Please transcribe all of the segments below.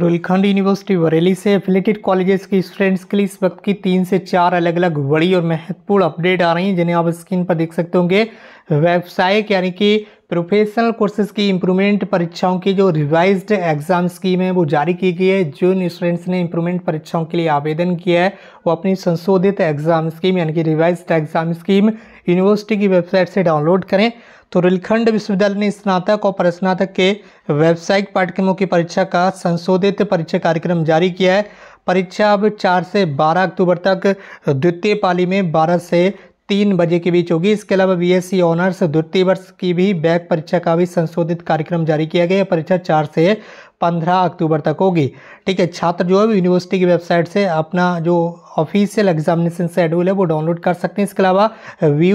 रोलखंड university Bareilly से affiliated colleges के students के लिए इस वक्त की तीन से चार अलग अलग बड़ी और महत्वपूर्ण अपडेट आ रही हैं जिन्हें आप स्क्रीन पर देख सकते होंगे व्यावसायिक यानी कि प्रोफेशनल कोर्सेज की इम्प्रूवमेंट परीक्षाओं की जो रिवाइज्ड एग्ज़ाम स्कीम है वो जारी की गई है जिन स्टूडेंट्स ने इम्प्रूवमेंट परीक्षाओं के लिए आवेदन किया है वो अपनी संशोधित एग्ज़ाम स्कीम यानी कि रिवाइज्ड एग्ज़ाम स्कीम यूनिवर्सिटी की वेबसाइट से डाउनलोड करें तो रिलखंड विश्वविद्यालय ने स्नातक और परस्नातक के व्यावसायिक पाठ्यक्रमों की परीक्षा का संशोधित परीक्षा कार्यक्रम जारी किया है परीक्षा अब चार से बारह अक्टूबर तक द्वितीय पाली में बारह से तीन बजे के बीच होगी इसके अलावा बीएससी ऑनर्स e द्वितीय वर्ष की भी बैक परीक्षा का भी संशोधित कार्यक्रम जारी किया गया परीक्षा चार से पंद्रह अक्टूबर तक होगी ठीक है छात्र जो है यूनिवर्सिटी की वेबसाइट से अपना जो ऑफिशियल एग्जामिनेशन शेड्यूल है वो डाउनलोड कर सकते हैं इसके अलावा वी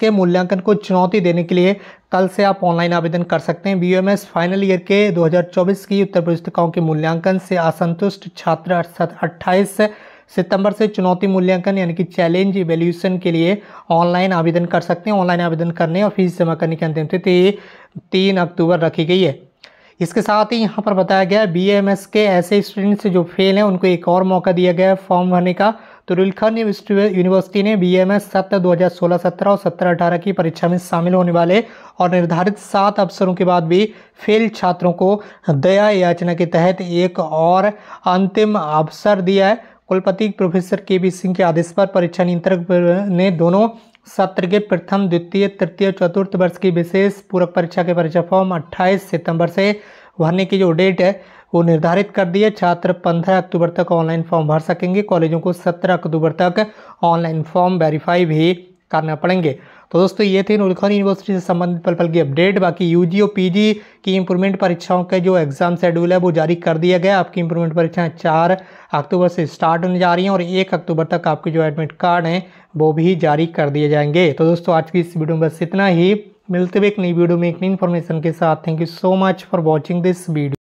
के मूल्यांकन को चुनौती देने के लिए कल से आप ऑनलाइन आवेदन कर सकते हैं वी फाइनल ईयर के 2024 की उत्तर पुस्तिकाओं के मूल्यांकन से असंतुष्ट छात्र अट्ठाईस सितंबर से चुनौती मूल्यांकन यानी कि चैलेंज वेल्यूशन के लिए ऑनलाइन आवेदन कर सकते हैं ऑनलाइन आवेदन करने और फीस जमा करने की अंतिम तिथि तीन अक्टूबर रखी गई है इसके साथ ही यहाँ पर बताया गया बी एम एस के ऐसे स्टूडेंट्स जो फेल हैं उनको एक और मौका दिया गया है फॉर्म भरने का तो रुलखंड यूनिवर्सिटी ने बी एम एस सत्र दो हज़ार सोलह सत्रह और सत्रह अठारह की परीक्षा में शामिल होने वाले और निर्धारित सात अवसरों के बाद भी फेल छात्रों को दया याचना के तहत एक और अंतिम अवसर दिया है कुलपति प्रोफेसर के बी सिंह के आदेश पर परीक्षा नियंत्रक ने दोनों सत्र के प्रथम द्वितीय तृतीय चतुर्थ वर्ष की विशेष पूरक परीक्षा के परीक्षा फॉर्म 28 सितंबर से भरने की जो डेट है वो निर्धारित कर दी है छात्र 15 अक्टूबर तक ऑनलाइन फॉर्म भर सकेंगे कॉलेजों को 17 अक्टूबर तक ऑनलाइन फॉर्म वेरीफाई भी करना पड़ेंगे तो दोस्तों ये थे नुरखान यूनिवर्सिटी से संबंधित पल पल की अपडेट बाकी यूजी और पीजी की इंप्रूवमेंट परीक्षाओं के जो एग्जाम शेड्यूल है वो जारी कर दिया गया आपकी इंप्रूवमेंट परीक्षाएं चार अक्टूबर से स्टार्ट होने जा रही हैं और एक अक्टूबर तक आपके जो एडमिट कार्ड हैं वो भी जारी कर दिए जाएंगे तो दोस्तों आज की इस वीडियो में बस इतना ही मिलते हुए एक नई वीडियो में एक नई इन्फॉर्मेशन के साथ thank you so much for watching this video